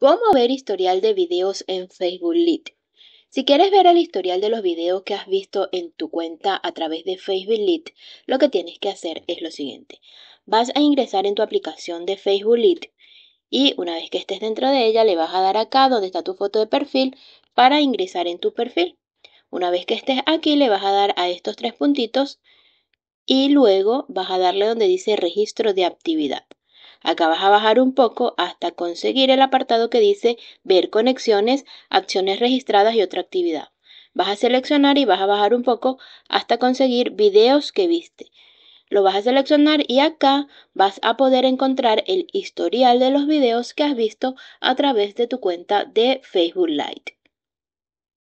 Cómo ver historial de videos en Facebook lead Si quieres ver el historial de los videos que has visto en tu cuenta a través de Facebook lead lo que tienes que hacer es lo siguiente. Vas a ingresar en tu aplicación de Facebook lead y una vez que estés dentro de ella le vas a dar acá donde está tu foto de perfil para ingresar en tu perfil. Una vez que estés aquí le vas a dar a estos tres puntitos y luego vas a darle donde dice registro de actividad. Acá vas a bajar un poco hasta conseguir el apartado que dice ver conexiones, acciones registradas y otra actividad. Vas a seleccionar y vas a bajar un poco hasta conseguir videos que viste. Lo vas a seleccionar y acá vas a poder encontrar el historial de los videos que has visto a través de tu cuenta de Facebook Lite.